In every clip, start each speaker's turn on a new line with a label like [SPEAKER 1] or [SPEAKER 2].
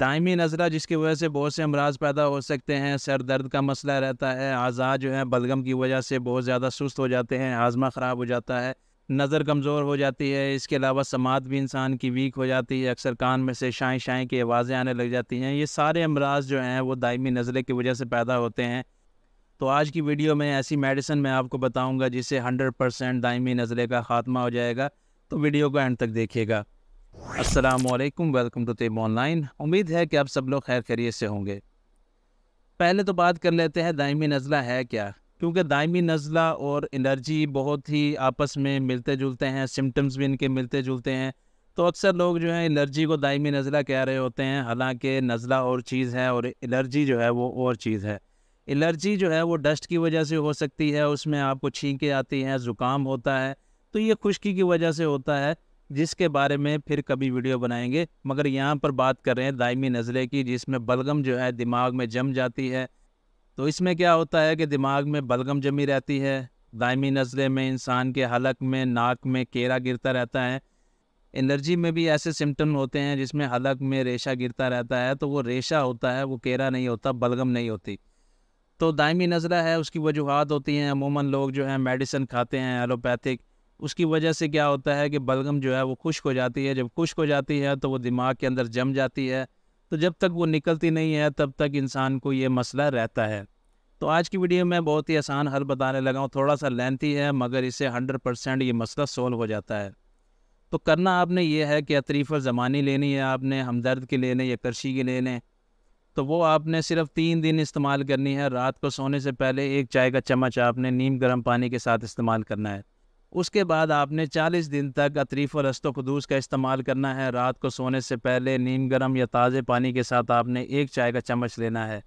[SPEAKER 1] दायमी नजरा जिसकी वजह से बहुत से अमराज पैदा हो सकते हैं सर दर्द का मसला रहता है आज़ाद जो है बलगम की वजह से बहुत ज़्यादा सुस्त हो जाते हैं हाजमा ख़राब हो जाता है नज़र कमज़ोर हो जाती है इसके अलावा समात भी इंसान की वीक हो जाती है अक्सर कान में से शाएँ शाएँ की आवाज़ें आने लग जाती हैं ये सारे अमराज जो हैं वो दायमी नज़रे की वजह से पैदा होते हैं तो आज की वीडियो में ऐसी मेडिसिन मैं आपको बताऊँगा जिससे हंड्रेड परसेंट दायमी नज़रे का खात्मा हो जाएगा तो वीडियो को एंड तक देखिएगा असलम वेलकम टू तेम ऑनलाइन उम्मीद है कि आप सब लोग खैर खैरियत से होंगे पहले तो बात कर लेते हैं दायमी नज़ला है क्या क्योंकि दायमी नज़ला और एलर्जी बहुत ही आपस में मिलते जुलते हैं सिम्टम्स भी इनके मिलते जुलते हैं तो अक्सर लोग जो है एलर्जी को दायमी नज़ला कह रहे होते हैं हालांकि नज़ला और चीज़ है और एलर्जी जो है वो और चीज़ है एलर्जी जो है वो डस्ट की वजह से हो सकती है उसमें आपको छींके आती हैं ज़ुकाम होता है तो ये खुश्की की वजह से होता है जिसके बारे में फिर कभी वीडियो बनाएंगे मगर यहाँ पर बात कर रहे हैं दायमी नज़ले की जिसमें बलगम जो है दिमाग में जम जाती है तो इसमें क्या होता है कि दिमाग में बलगम जमी रहती है दायमी नज़ले में इंसान के हलक में नाक में केरा गिरता रहता है एनर्जी में भी ऐसे सिम्टम होते हैं जिसमें हलक में रेशा गिरता रहता है तो वो रेशा होता है वो केरा नहीं होता बलगम नहीं होती तो दायमी नजरा है उसकी वजूहत होती हैं अमूमन लोग जो है मेडिसिन खाते हैं एलोपैथिक उसकी वजह से क्या होता है कि बलगम जो है वो खुश्क हो जाती है जब खुश्क हो जाती है तो वो दिमाग के अंदर जम जाती है तो जब तक वो निकलती नहीं है तब तक इंसान को ये मसला रहता है तो आज की वीडियो में बहुत ही आसान हल बताने लगा हूँ थोड़ा सा लेंथी है मगर इसे हंड्रेड परसेंट ये मसला सोल्व हो जाता है तो करना आपने ये है कि अतरीफ़ ज़मानी लेनी है आपने हमदर्द के लेने या करशी के लेने तो वो आपने सिर्फ तीन दिन इस्तेमाल करनी है रात को सोने से पहले एक चाय का चम्मच आपने नीम गर्म पानी के साथ इस्तेमाल करना है उसके बाद आपने 40 दिन तक अतरीफ़ और रस्तो खदूस का इस्तेमाल करना है रात को सोने से पहले नीम गर्म या ताज़े पानी के साथ आपने एक चाय का चम्मच लेना है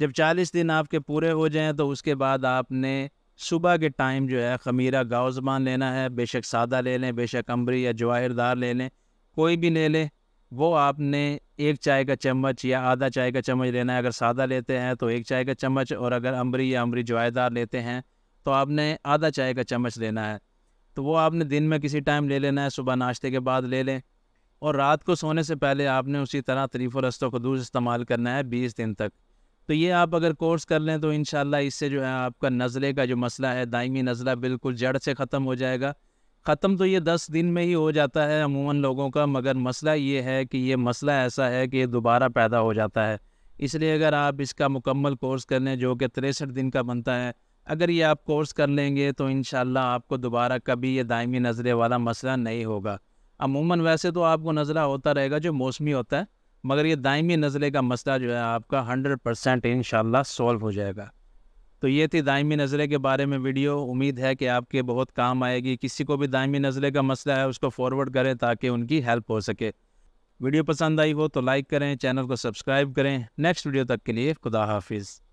[SPEAKER 1] जब 40 दिन आपके पूरे हो जाएं तो उसके बाद आपने सुबह के टाइम जो है खमीरा गावजबान लेना है बेशक सादा ले लें बेशक अम्बरी या जवाहरदार ले लें कोई भी ले लें वो आपने एक चाय का चम्मच या आधा चाय का चम्मच लेना है अगर सादा लेते हैं तो एक चाय का चम्मच और अगर अम्बरी या अम्बरी जवाहरदार लेते हैं तो आपने आधा चाय का चम्मच लेना है तो वो आपने दिन में किसी टाइम ले लेना है सुबह नाश्ते के बाद ले लें और रात को सोने से पहले आपने उसी तरह रस्तों को दूर इस्तेमाल करना है बीस दिन तक तो ये आप अगर कोर्स कर लें तो इन इससे जो है आपका नज़ले का जो मसला है दायमी नज़ला बिल्कुल जड़ से ख़त्म हो जाएगा ख़त्म तो ये दस दिन में ही हो जाता है अमूमन लोगों का मगर मसला ये है कि ये मसला ऐसा है कि ये दोबारा पैदा हो जाता है इसलिए अगर आप इसका मुकम्मल कोर्स कर लें जो कि तिरसठ दिन का बनता है अगर ये आप कोर्स कर लेंगे तो इन आपको दोबारा कभी ये दायमी नज़रे वाला मसला नहीं होगा अमूमन वैसे तो आपको नज़ला होता रहेगा जो मौसमी होता है मगर ये दायमी नज़रे का मसला जो है आपका हंड्रेड परसेंट इन सॉल्व हो जाएगा तो ये थी दायमी नज़रे के बारे में वीडियो उम्मीद है कि आपके बहुत काम आएगी किसी को भी दायमी नज़रे का मसला है उसको फॉरवर्ड करें ताकि उनकी हेल्प हो सके वीडियो पसंद आई हो तो लाइक करें चैनल को सब्सक्राइब करें नेक्स्ट वीडियो तक के लिए खुदा हाफिज़